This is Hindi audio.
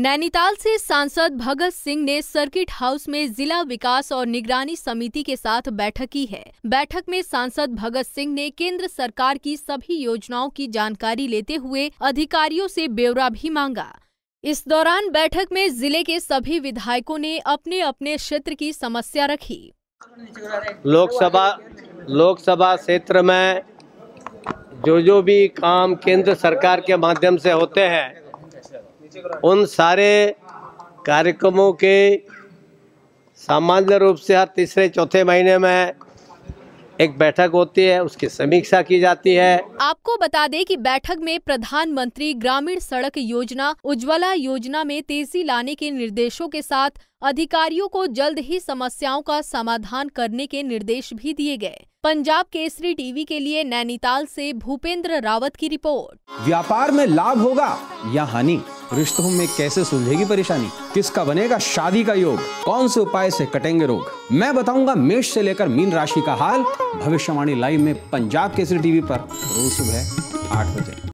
नैनीताल से सांसद भगत सिंह ने सर्किट हाउस में जिला विकास और निगरानी समिति के साथ बैठक की है बैठक में सांसद भगत सिंह ने केंद्र सरकार की सभी योजनाओं की जानकारी लेते हुए अधिकारियों से ब्यौरा भी मांगा इस दौरान बैठक में जिले के सभी विधायकों ने अपने अपने क्षेत्र की समस्या रखी लोकसभा लोकसभा क्षेत्र में जो जो भी काम केंद्र सरकार के माध्यम से होते हैं उन सारे कार्यक्रमों के सामान्य रूप से हर तीसरे चौथे महीने में एक बैठक होती है उसकी समीक्षा की जाती है आपको बता दें कि बैठक में प्रधानमंत्री ग्रामीण सड़क योजना उज्ज्वला योजना में तेजी लाने के निर्देशों के साथ अधिकारियों को जल्द ही समस्याओं का समाधान करने के निर्देश भी दिए गए पंजाब केसरी टीवी के लिए नैनीताल से भूपेंद्र रावत की रिपोर्ट व्यापार में लाभ होगा या हानि रिश्तों में कैसे सुलझेगी परेशानी किसका बनेगा शादी का योग कौन से उपाय से कटेंगे रोग मैं बताऊंगा मेष से लेकर मीन राशि का हाल भविष्यवाणी लाइव में पंजाब केसरी टीवी पर रोज सुबह आठ बजे